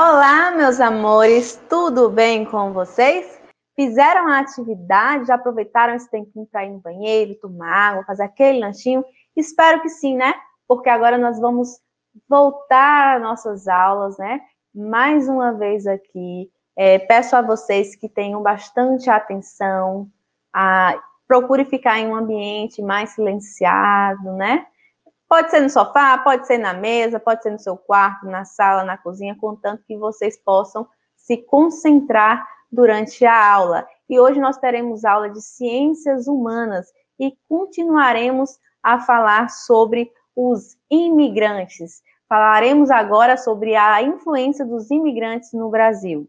Olá, meus amores, tudo bem com vocês? Fizeram a atividade? Já aproveitaram esse tempinho para ir no banheiro, tomar água, fazer aquele lanchinho? Espero que sim, né? Porque agora nós vamos voltar às nossas aulas, né? Mais uma vez aqui. É, peço a vocês que tenham bastante atenção, a, procure ficar em um ambiente mais silenciado, né? Pode ser no sofá, pode ser na mesa, pode ser no seu quarto, na sala, na cozinha, contanto que vocês possam se concentrar durante a aula. E hoje nós teremos aula de ciências humanas e continuaremos a falar sobre os imigrantes. Falaremos agora sobre a influência dos imigrantes no Brasil.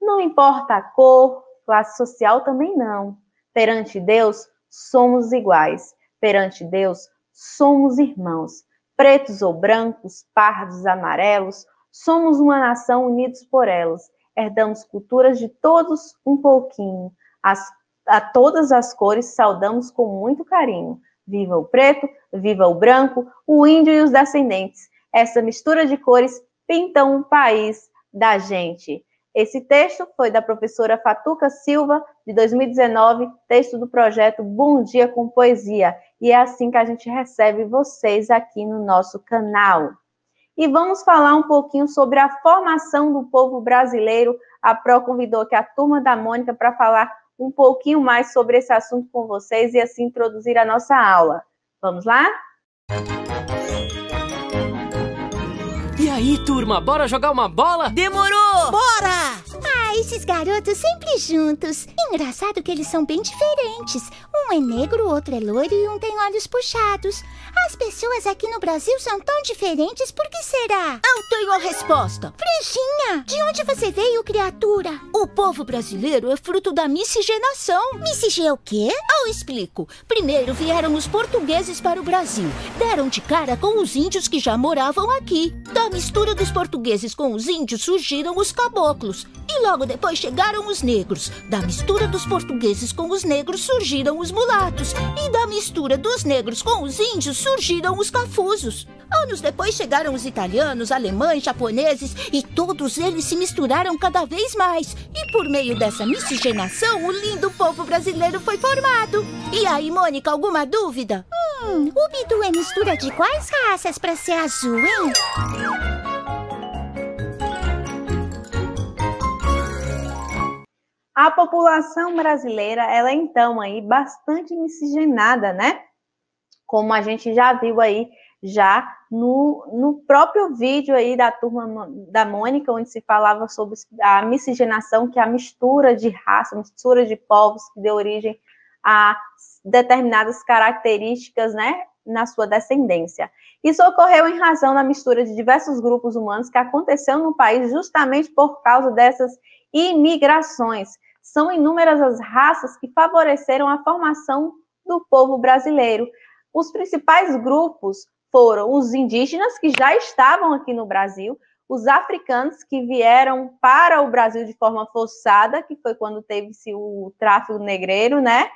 Não importa a cor, classe social também não. Perante Deus, somos iguais. Perante Deus, somos irmãos, pretos ou brancos, pardos, amarelos, somos uma nação unidos por elas. Herdamos culturas de todos um pouquinho. As, a todas as cores saudamos com muito carinho. Viva o preto, viva o branco, o índio e os descendentes. Essa mistura de cores pinta um país da gente. Esse texto foi da professora Fatuca Silva, de 2019, texto do projeto Bom Dia com Poesia. E é assim que a gente recebe vocês aqui no nosso canal. E vamos falar um pouquinho sobre a formação do povo brasileiro. A Pro convidou aqui a turma da Mônica para falar um pouquinho mais sobre esse assunto com vocês e assim introduzir a nossa aula. Vamos lá? E aí, turma, bora jogar uma bola? Demorou! Bora! esses garotos sempre juntos. Engraçado que eles são bem diferentes. Um é negro, outro é loiro e um tem olhos puxados. As pessoas aqui no Brasil são tão diferentes, por que será? Eu tenho a resposta. Frejinha, de onde você veio, criatura? O povo brasileiro é fruto da miscigenação. Miscigenar é o quê? Eu explico. Primeiro vieram os portugueses para o Brasil. Deram de cara com os índios que já moravam aqui. Da mistura dos portugueses com os índios surgiram os caboclos. E logo depois depois chegaram os negros. Da mistura dos portugueses com os negros surgiram os mulatos. E da mistura dos negros com os índios surgiram os cafusos. Anos depois chegaram os italianos, alemães, japoneses e todos eles se misturaram cada vez mais. E por meio dessa miscigenação, o lindo povo brasileiro foi formado. E aí, Mônica, alguma dúvida? Hum, o Bidu é mistura de quais raças para ser azul, hein? A população brasileira, ela é então aí bastante miscigenada, né? Como a gente já viu aí já no, no próprio vídeo aí da turma da Mônica, onde se falava sobre a miscigenação, que é a mistura de raça, mistura de povos que deu origem a determinadas características, né, na sua descendência. Isso ocorreu em razão da mistura de diversos grupos humanos que aconteceu no país justamente por causa dessas imigrações. São inúmeras as raças que favoreceram a formação do povo brasileiro. Os principais grupos foram os indígenas, que já estavam aqui no Brasil, os africanos, que vieram para o Brasil de forma forçada, que foi quando teve-se o tráfico negreiro, né?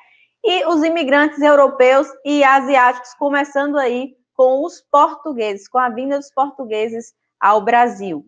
E os imigrantes europeus e asiáticos, começando aí com os portugueses, com a vinda dos portugueses ao Brasil.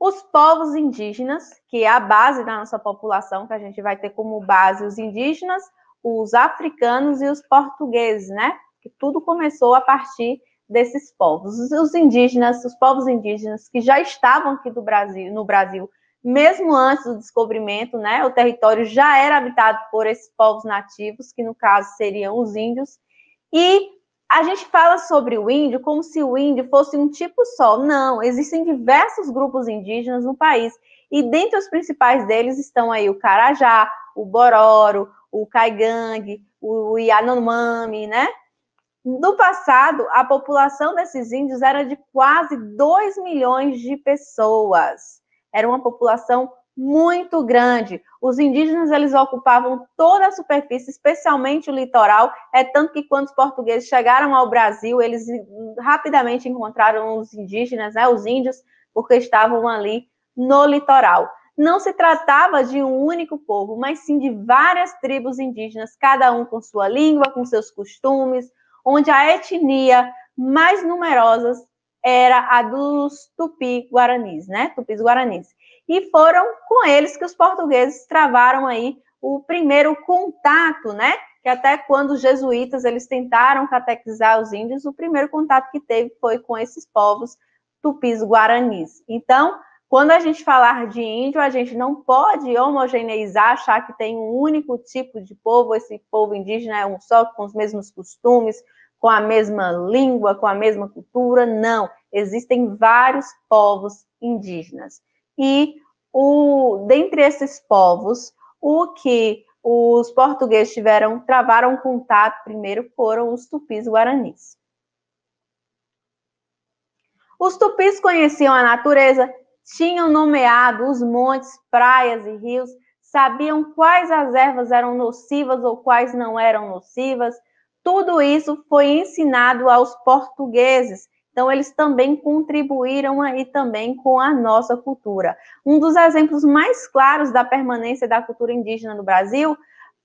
Os povos indígenas, que é a base da nossa população, que a gente vai ter como base os indígenas, os africanos e os portugueses, né? Que tudo começou a partir desses povos. Os indígenas, os povos indígenas que já estavam aqui do Brasil, no Brasil, mesmo antes do descobrimento, né? O território já era habitado por esses povos nativos, que no caso seriam os índios, e a gente fala sobre o índio como se o índio fosse um tipo só. Não, existem diversos grupos indígenas no país. E dentre os principais deles estão aí o Carajá, o Bororo, o Caigangue, o Yanomami, né? No passado, a população desses índios era de quase 2 milhões de pessoas. Era uma população muito grande. Os indígenas eles ocupavam toda a superfície, especialmente o litoral. É tanto que quando os portugueses chegaram ao Brasil, eles hum, rapidamente encontraram os indígenas, né, os índios, porque estavam ali no litoral. Não se tratava de um único povo, mas sim de várias tribos indígenas, cada um com sua língua, com seus costumes, onde a etnia mais numerosa era a dos tupi-guaranis, né? Tupis-guaranis e foram com eles que os portugueses travaram aí o primeiro contato, né? Que até quando os jesuítas eles tentaram catequizar os índios, o primeiro contato que teve foi com esses povos tupis guaranis. Então, quando a gente falar de índio, a gente não pode homogeneizar, achar que tem um único tipo de povo, esse povo indígena é um só, com os mesmos costumes, com a mesma língua, com a mesma cultura. Não, existem vários povos indígenas e o dentre esses povos, o que os portugueses tiveram, travaram contato primeiro foram os tupis guaranis. Os tupis conheciam a natureza, tinham nomeado os montes, praias e rios, sabiam quais as ervas eram nocivas ou quais não eram nocivas. Tudo isso foi ensinado aos portugueses então, eles também contribuíram aí também com a nossa cultura. Um dos exemplos mais claros da permanência da cultura indígena no Brasil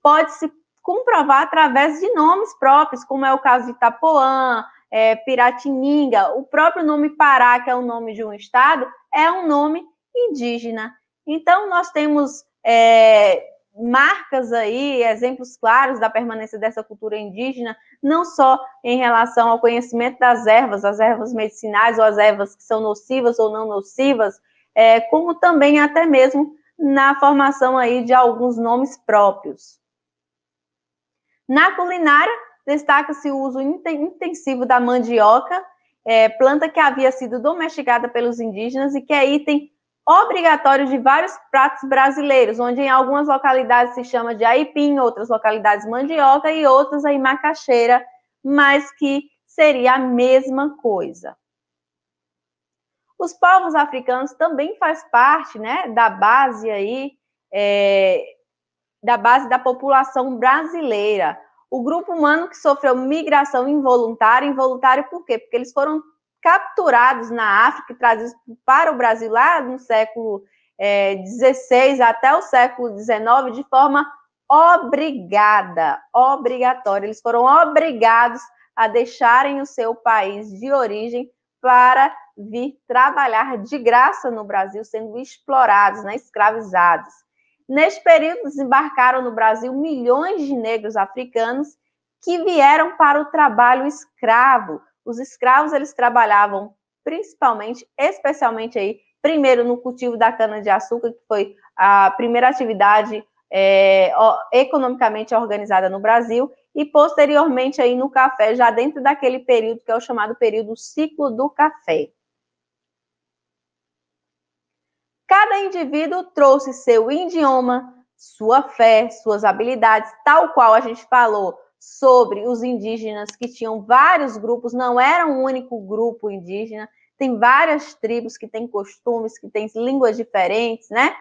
pode-se comprovar através de nomes próprios, como é o caso de Itapoã, é, Piratininga. O próprio nome Pará, que é o nome de um estado, é um nome indígena. Então, nós temos é, marcas aí, exemplos claros da permanência dessa cultura indígena, não só em relação ao conhecimento das ervas, as ervas medicinais ou as ervas que são nocivas ou não nocivas, é, como também até mesmo na formação aí de alguns nomes próprios. Na culinária, destaca-se o uso intensivo da mandioca, é, planta que havia sido domesticada pelos indígenas e que é item Obrigatório de vários pratos brasileiros, onde em algumas localidades se chama de aipim, outras localidades mandioca e outras aí macaxeira, mas que seria a mesma coisa. Os povos africanos também faz parte, né, da base aí, é, da base da população brasileira. O grupo humano que sofreu migração involuntária, involuntária por quê? Porque eles foram capturados na África e trazidos para o Brasil lá no século XVI é, até o século XIX de forma obrigada, obrigatória. Eles foram obrigados a deixarem o seu país de origem para vir trabalhar de graça no Brasil, sendo explorados, né, escravizados. Neste período, desembarcaram no Brasil milhões de negros africanos que vieram para o trabalho escravo, os escravos eles trabalhavam principalmente, especialmente aí, primeiro no cultivo da cana-de-açúcar, que foi a primeira atividade é, economicamente organizada no Brasil, e posteriormente aí no café, já dentro daquele período que é o chamado período ciclo do café. Cada indivíduo trouxe seu idioma, sua fé, suas habilidades, tal qual a gente falou sobre os indígenas que tinham vários grupos, não era um único grupo indígena, tem várias tribos que têm costumes, que têm línguas diferentes, né?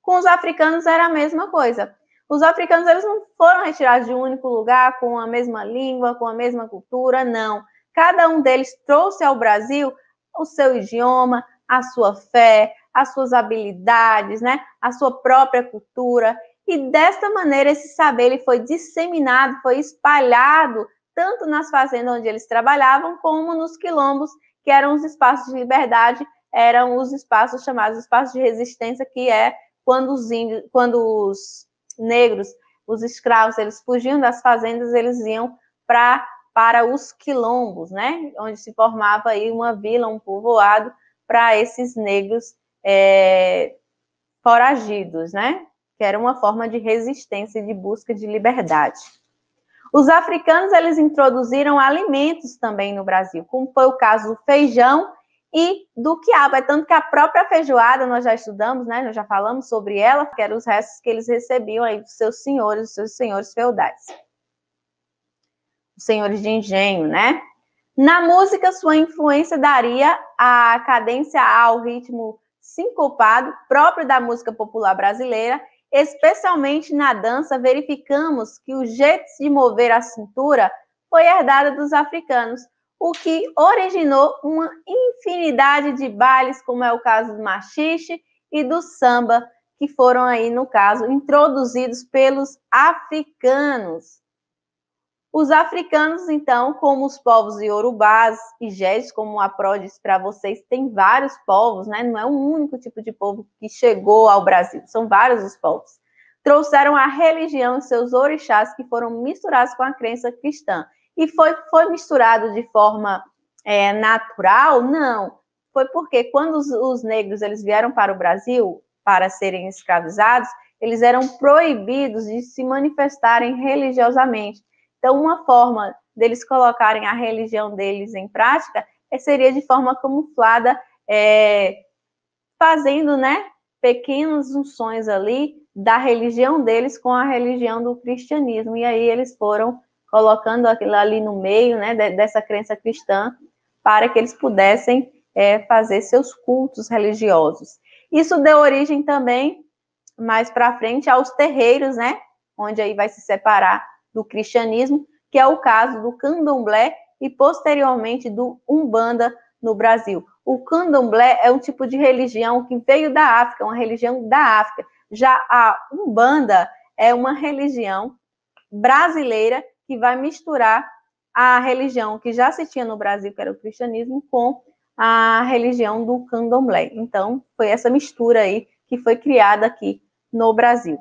Com os africanos era a mesma coisa. Os africanos eles não foram retirados de um único lugar com a mesma língua, com a mesma cultura, não. Cada um deles trouxe ao Brasil o seu idioma, a sua fé, as suas habilidades, né? A sua própria cultura. E desta maneira esse saber ele foi disseminado, foi espalhado tanto nas fazendas onde eles trabalhavam como nos quilombos, que eram os espaços de liberdade, eram os espaços chamados espaços de resistência, que é quando os índios, quando os negros, os escravos, eles fugiam das fazendas, eles iam para para os quilombos, né? Onde se formava aí uma vila, um povoado para esses negros é, foragidos, né? que era uma forma de resistência e de busca de liberdade. Os africanos eles introduziram alimentos também no Brasil, como foi o caso do feijão e do quiabo. É tanto que a própria feijoada, nós já estudamos, né? Nós já falamos sobre ela, que eram os restos que eles recebiam aí dos seus senhores, dos seus senhores feudais. Os senhores de engenho, né? Na música, sua influência daria a cadência ao ritmo sincopado próprio da música popular brasileira Especialmente na dança, verificamos que o jeito de mover a cintura foi herdado dos africanos, o que originou uma infinidade de bailes, como é o caso do machixe e do samba, que foram aí, no caso, introduzidos pelos africanos. Os africanos, então, como os povos iorubás e gés, como a Prodis para vocês, tem vários povos, né? Não é um único tipo de povo que chegou ao Brasil, são vários os povos. Trouxeram a religião e seus orixás que foram misturados com a crença cristã. E foi, foi misturado de forma é, natural? Não. Foi porque quando os, os negros eles vieram para o Brasil para serem escravizados, eles eram proibidos de se manifestarem religiosamente. Então, uma forma deles colocarem a religião deles em prática eh, seria de forma camuflada, é, fazendo né, pequenas unções ali da religião deles com a religião do cristianismo. E aí eles foram colocando aquilo ali no meio né, dessa crença cristã para que eles pudessem é, fazer seus cultos religiosos. Isso deu origem também, mais para frente, aos terreiros, né? Onde aí vai se separar do cristianismo, que é o caso do candomblé e posteriormente do umbanda no Brasil. O candomblé é um tipo de religião que veio da África, uma religião da África. Já a umbanda é uma religião brasileira que vai misturar a religião que já se tinha no Brasil, que era o cristianismo, com a religião do candomblé. Então, foi essa mistura aí que foi criada aqui no Brasil.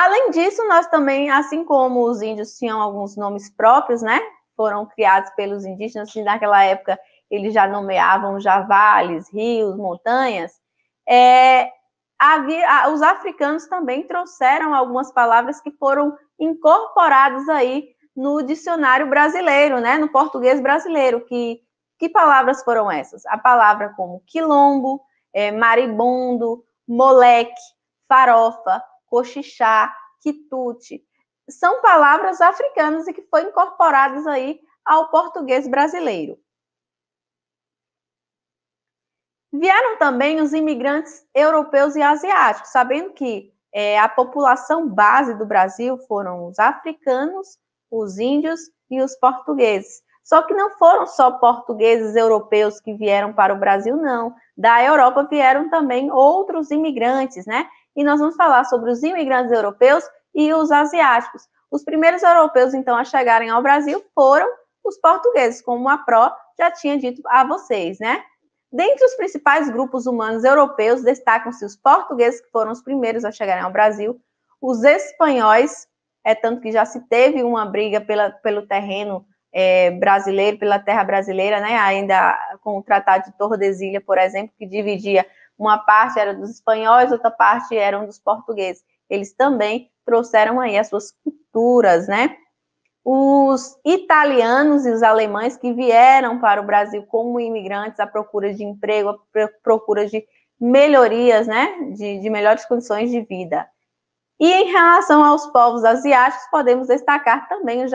Além disso, nós também, assim como os índios tinham alguns nomes próprios, né? Foram criados pelos indígenas, e naquela época eles já nomeavam já vales, rios, montanhas. É, havia, os africanos também trouxeram algumas palavras que foram incorporadas aí no dicionário brasileiro, né? No português brasileiro, que que palavras foram essas? A palavra como quilombo, é, maribondo, moleque, farofa, cochichá, quitute. São palavras africanas e que foram incorporadas aí ao português brasileiro. Vieram também os imigrantes europeus e asiáticos, sabendo que é, a população base do Brasil foram os africanos, os índios e os portugueses. Só que não foram só portugueses europeus que vieram para o Brasil, não. Da Europa vieram também outros imigrantes, né? e nós vamos falar sobre os imigrantes europeus e os asiáticos. Os primeiros europeus, então, a chegarem ao Brasil foram os portugueses, como a Pro já tinha dito a vocês, né? Dentre os principais grupos humanos europeus, destacam-se os portugueses, que foram os primeiros a chegarem ao Brasil, os espanhóis, é tanto que já se teve uma briga pela, pelo terreno é, brasileiro, pela terra brasileira, né? Ainda com o Tratado de Tordesilha, por exemplo, que dividia uma parte era dos espanhóis, outra parte eram dos portugueses. Eles também trouxeram aí as suas culturas, né? Os italianos e os alemães que vieram para o Brasil como imigrantes à procura de emprego, à procura de melhorias, né? De, de melhores condições de vida. E em relação aos povos asiáticos, podemos destacar também os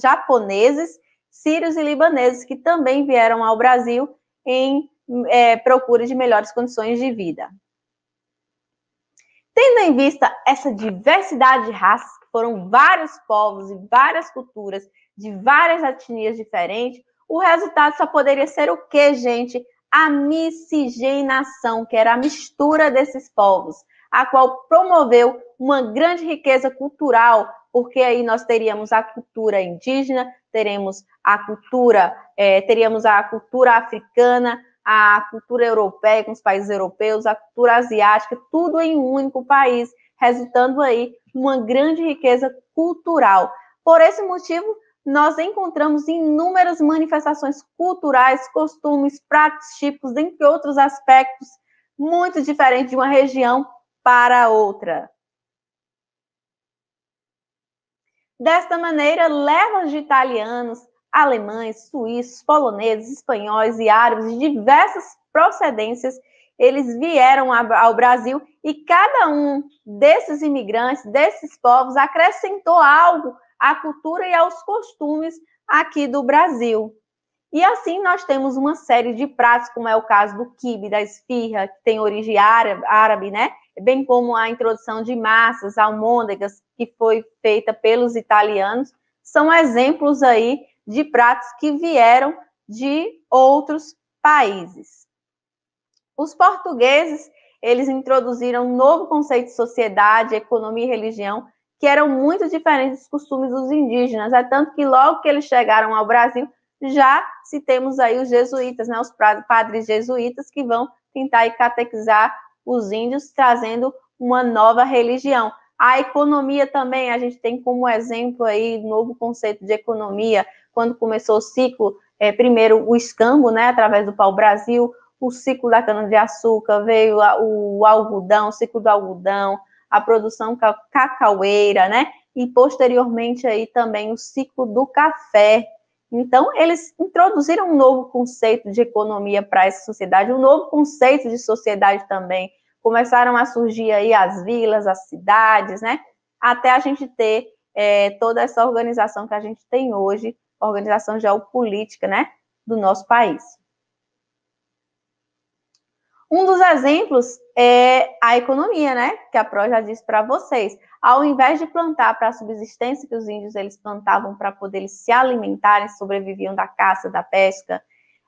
japoneses, sírios e libaneses, que também vieram ao Brasil em é, procura de melhores condições de vida. Tendo em vista essa diversidade de raças, que foram vários povos e várias culturas de várias etnias diferentes, o resultado só poderia ser o quê, gente? A miscigenação, que era a mistura desses povos, a qual promoveu uma grande riqueza cultural, porque aí nós teríamos a cultura indígena, teremos a cultura, é, teríamos a cultura africana, a cultura europeia com os países europeus, a cultura asiática, tudo em um único país, resultando aí uma grande riqueza cultural. Por esse motivo, nós encontramos inúmeras manifestações culturais, costumes, pratos típicos, entre outros aspectos, muito diferentes de uma região para outra. Desta maneira, levas de italianos, alemães, suíços, poloneses, espanhóis e árabes de diversas procedências, eles vieram ao Brasil e cada um desses imigrantes, desses povos, acrescentou algo à cultura e aos costumes aqui do Brasil. E assim nós temos uma série de pratos, como é o caso do quibe, da esfirra, que tem origem árabe, né? Bem como a introdução de massas, almôndegas, que foi feita pelos italianos, são exemplos aí de pratos que vieram de outros países. Os portugueses, eles introduziram um novo conceito de sociedade, economia e religião, que eram muito diferentes dos costumes dos indígenas. É tanto que logo que eles chegaram ao Brasil, já se temos aí os jesuítas, né, os padres jesuítas que vão tentar catequizar os índios, trazendo uma nova religião. A economia também, a gente tem como exemplo aí novo conceito de economia, quando começou o ciclo, é, primeiro o escambo, né, através do pau-brasil, o ciclo da cana-de-açúcar, veio a, o algodão, o ciclo do algodão, a produção cacaueira, né, e posteriormente aí também o ciclo do café. Então, eles introduziram um novo conceito de economia para essa sociedade, um novo conceito de sociedade também. Começaram a surgir aí as vilas, as cidades, né? Até a gente ter é, toda essa organização que a gente tem hoje, organização geopolítica, né, do nosso país. Um dos exemplos é a economia, né, que a Pro já disse para vocês. Ao invés de plantar para a subsistência que os índios eles plantavam para poder eles se alimentarem, sobreviviam da caça, da pesca,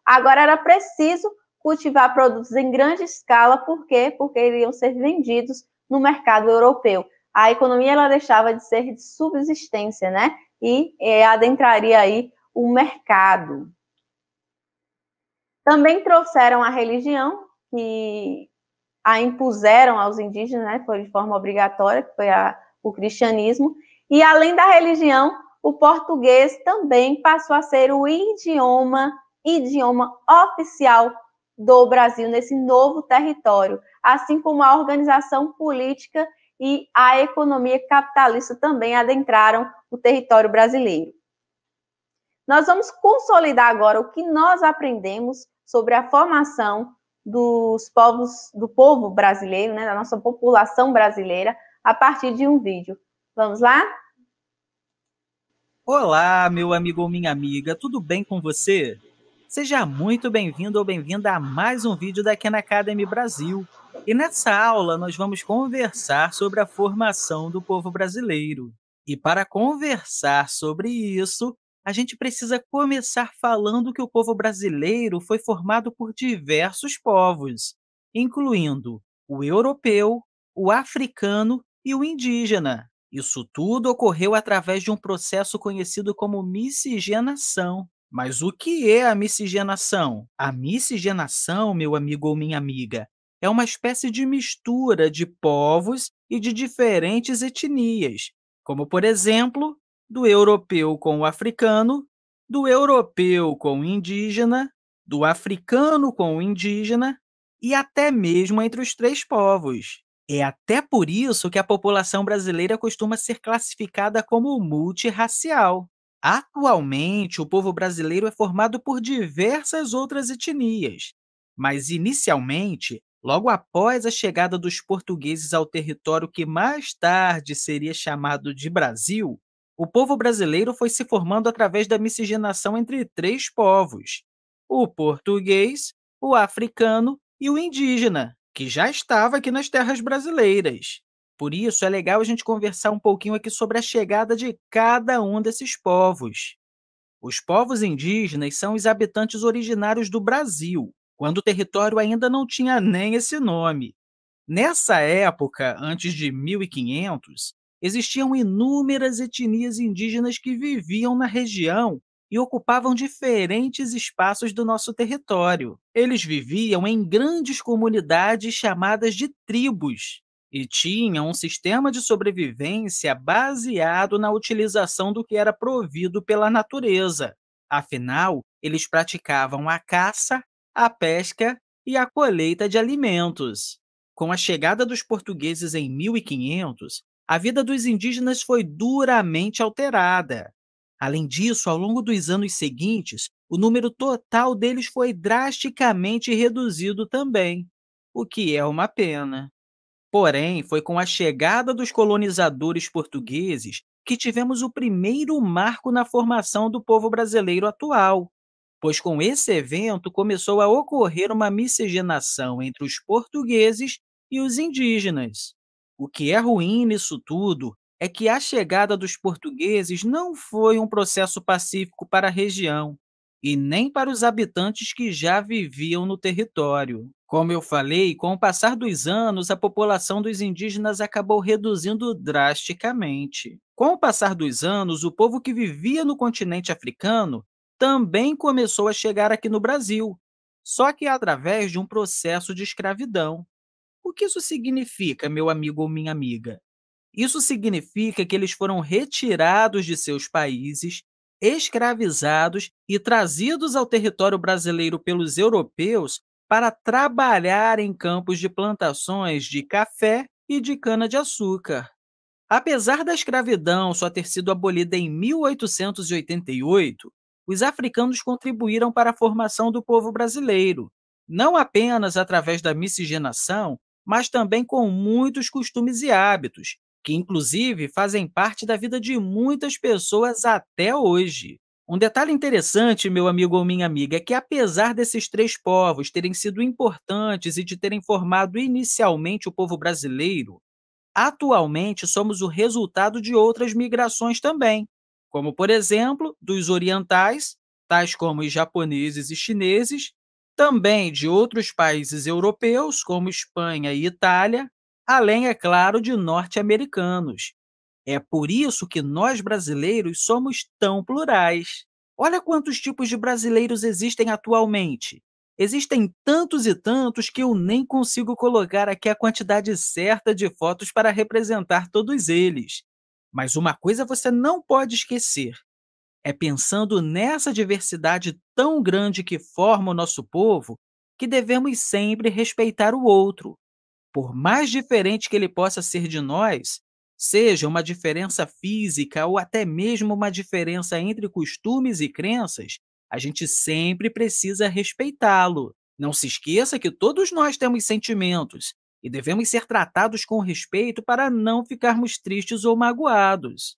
agora era preciso cultivar produtos em grande escala, por quê? Porque iriam ser vendidos no mercado europeu a economia ela deixava de ser de subsistência, né? E é, adentraria aí o mercado. Também trouxeram a religião, que a impuseram aos indígenas, né? Foi de forma obrigatória, que foi a, o cristianismo. E além da religião, o português também passou a ser o idioma, idioma oficial do Brasil nesse novo território, assim como a organização política e a economia capitalista também adentraram o território brasileiro. Nós vamos consolidar agora o que nós aprendemos sobre a formação dos povos, do povo brasileiro, né, da nossa população brasileira, a partir de um vídeo. Vamos lá? Olá, meu amigo ou minha amiga, tudo bem com você? Seja muito bem-vindo ou bem-vinda a mais um vídeo da Khan Academy Brasil. E nessa aula nós vamos conversar sobre a formação do povo brasileiro. E para conversar sobre isso, a gente precisa começar falando que o povo brasileiro foi formado por diversos povos, incluindo o europeu, o africano e o indígena. Isso tudo ocorreu através de um processo conhecido como miscigenação, mas o que é a miscigenação? A miscigenação, meu amigo ou minha amiga, é uma espécie de mistura de povos e de diferentes etnias, como, por exemplo, do europeu com o africano, do europeu com o indígena, do africano com o indígena e até mesmo entre os três povos. É até por isso que a população brasileira costuma ser classificada como multirracial. Atualmente, o povo brasileiro é formado por diversas outras etnias, mas inicialmente, logo após a chegada dos portugueses ao território que mais tarde seria chamado de Brasil, o povo brasileiro foi se formando através da miscigenação entre três povos: o português, o africano e o indígena, que já estava aqui nas terras brasileiras. Por isso, é legal a gente conversar um pouquinho aqui sobre a chegada de cada um desses povos. Os povos indígenas são os habitantes originários do Brasil, quando o território ainda não tinha nem esse nome. Nessa época, antes de 1500, existiam inúmeras etnias indígenas que viviam na região e ocupavam diferentes espaços do nosso território. Eles viviam em grandes comunidades chamadas de tribos, e tinha um sistema de sobrevivência baseado na utilização do que era provido pela natureza. Afinal, eles praticavam a caça, a pesca e a colheita de alimentos. Com a chegada dos portugueses em 1500, a vida dos indígenas foi duramente alterada. Além disso, ao longo dos anos seguintes, o número total deles foi drasticamente reduzido também, o que é uma pena. Porém, foi com a chegada dos colonizadores portugueses que tivemos o primeiro marco na formação do povo brasileiro atual, pois com esse evento começou a ocorrer uma miscigenação entre os portugueses e os indígenas. O que é ruim nisso tudo é que a chegada dos portugueses não foi um processo pacífico para a região, e nem para os habitantes que já viviam no território. Como eu falei, com o passar dos anos, a população dos indígenas acabou reduzindo drasticamente. Com o passar dos anos, o povo que vivia no continente africano também começou a chegar aqui no Brasil, só que através de um processo de escravidão. O que isso significa, meu amigo ou minha amiga? Isso significa que eles foram retirados de seus países escravizados e trazidos ao território brasileiro pelos europeus para trabalhar em campos de plantações de café e de cana-de-açúcar. Apesar da escravidão só ter sido abolida em 1888, os africanos contribuíram para a formação do povo brasileiro, não apenas através da miscigenação, mas também com muitos costumes e hábitos, que inclusive fazem parte da vida de muitas pessoas até hoje. Um detalhe interessante, meu amigo ou minha amiga, é que apesar desses três povos terem sido importantes e de terem formado inicialmente o povo brasileiro, atualmente somos o resultado de outras migrações também, como, por exemplo, dos orientais, tais como os japoneses e chineses, também de outros países europeus, como Espanha e Itália, além, é claro, de norte-americanos. É por isso que nós brasileiros somos tão plurais. Olha quantos tipos de brasileiros existem atualmente. Existem tantos e tantos que eu nem consigo colocar aqui a quantidade certa de fotos para representar todos eles. Mas uma coisa você não pode esquecer: é pensando nessa diversidade tão grande que forma o nosso povo que devemos sempre respeitar o outro, por mais diferente que ele possa ser de nós, seja uma diferença física ou até mesmo uma diferença entre costumes e crenças, a gente sempre precisa respeitá-lo. Não se esqueça que todos nós temos sentimentos e devemos ser tratados com respeito para não ficarmos tristes ou magoados.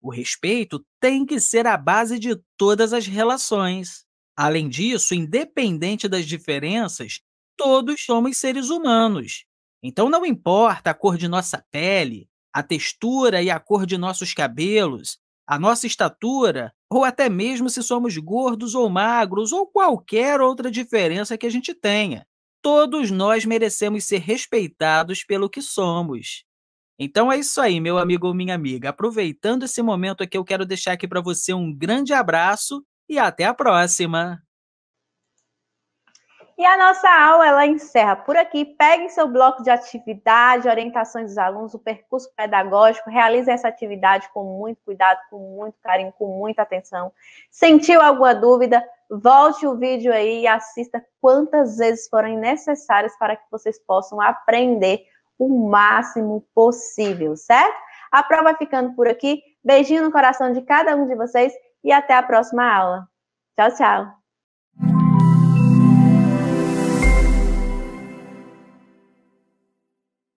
O respeito tem que ser a base de todas as relações. Além disso, independente das diferenças, todos somos seres humanos então não importa a cor de nossa pele, a textura e a cor de nossos cabelos, a nossa estatura, ou até mesmo se somos gordos ou magros, ou qualquer outra diferença que a gente tenha. Todos nós merecemos ser respeitados pelo que somos. Então é isso aí, meu amigo ou minha amiga. Aproveitando esse momento aqui, eu quero deixar aqui para você um grande abraço e até a próxima! E a nossa aula ela encerra por aqui. Peguem seu bloco de atividade, orientações dos alunos, o percurso pedagógico, realize essa atividade com muito cuidado, com muito carinho, com muita atenção. Sentiu alguma dúvida? Volte o vídeo aí e assista quantas vezes forem necessárias para que vocês possam aprender o máximo possível, certo? A prova vai ficando por aqui. Beijinho no coração de cada um de vocês e até a próxima aula. Tchau, tchau.